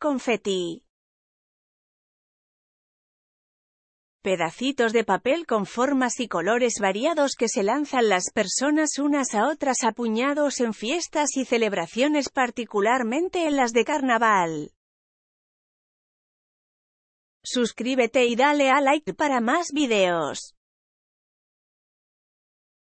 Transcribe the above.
confeti. Pedacitos de papel con formas y colores variados que se lanzan las personas unas a otras apuñados en fiestas y celebraciones particularmente en las de carnaval. Suscríbete y dale a like para más videos.